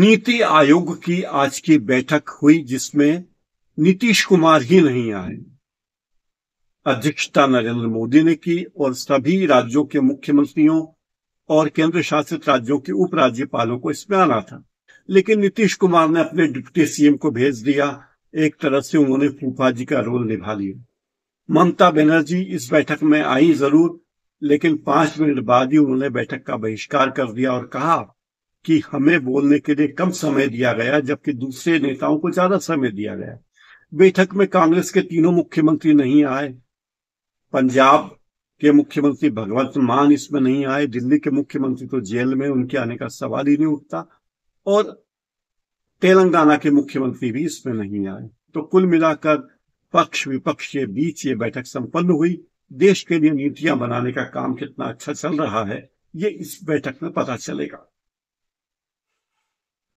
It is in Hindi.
नीति आयोग की आज की बैठक हुई जिसमें नीतीश कुमार ही नहीं आए अध्यक्षता नरेंद्र मोदी ने की और सभी राज्यों के मुख्यमंत्रियों और केंद्र शासित राज्यों के उपराज्यपालों को इसमें आना था लेकिन नीतीश कुमार ने अपने डिप्टी सीएम को भेज दिया एक तरह से उन्होंने फूफा जी का रोल निभा लिया ममता बनर्जी इस बैठक में आई जरूर लेकिन पांच मिनट बाद ही उन्होंने बैठक का बहिष्कार कर दिया और कहा कि हमें बोलने के लिए कम समय दिया गया जबकि दूसरे नेताओं को ज्यादा समय दिया गया बैठक में कांग्रेस के तीनों मुख्यमंत्री नहीं आए पंजाब के मुख्यमंत्री भगवंत मान इसमें नहीं आए दिल्ली के मुख्यमंत्री तो जेल में उनके आने का सवाल ही नहीं उठता और तेलंगाना के मुख्यमंत्री भी इसमें नहीं आए तो कुल मिलाकर पक्ष विपक्ष के बीच ये बैठक संपन्न हुई देश के लिए नीतियां बनाने का काम कितना अच्छा चल रहा है ये इस बैठक में पता चलेगा